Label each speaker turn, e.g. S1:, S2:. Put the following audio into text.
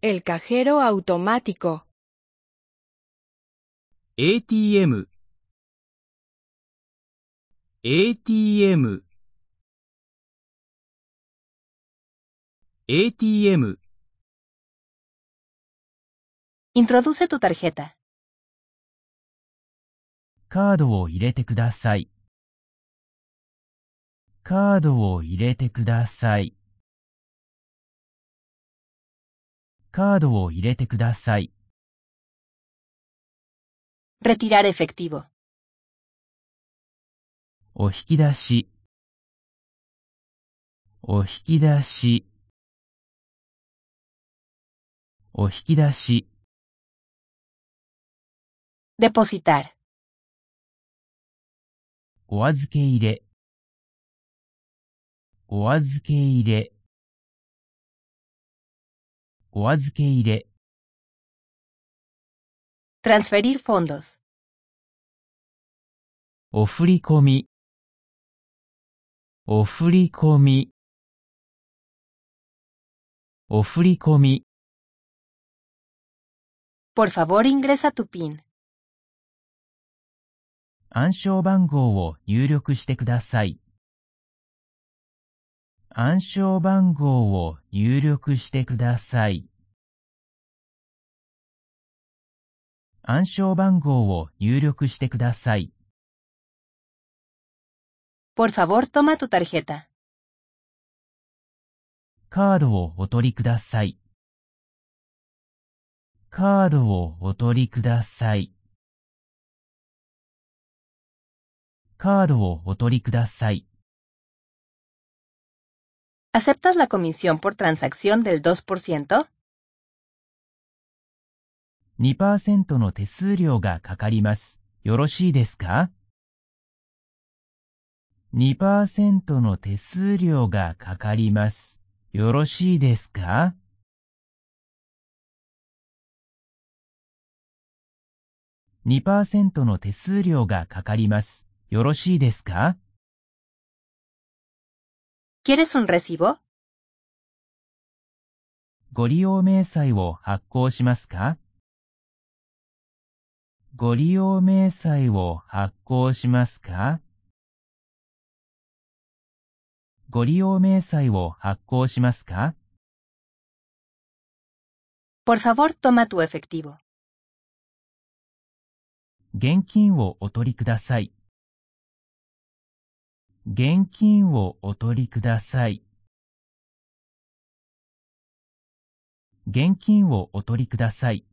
S1: El cajero automático. ATM ATM ATM Introduce tu tarjeta. カードを入れてください。カードを入れてください。カードを入れてください。retirar efectivo お引き出し、お引き出し、お引き出し、depositar お預け入れ、お預け入れ、お預け入れ。transferir fondos。お振り込み。お振り込み。お振り込み。Por favor ingresa tu PIN。暗証番号を入力してください。暗証番号を入力してください。暗証番号を入力してください。Por favor, toma tu tarjeta. カードをお取りください。カードをお取りください。カードをお取りください。¿Aceptas la comisión por transacción del 2%? 2%の手数料がかかります。よろしいですか ¿Quieres un recibo? ご利用明細を発行しますかご利用明細を発行しますかご利用明細を発行しますか Por favor, toma tu efectivo. 現金をお取りください。現金をお取りください。現金をお取りください。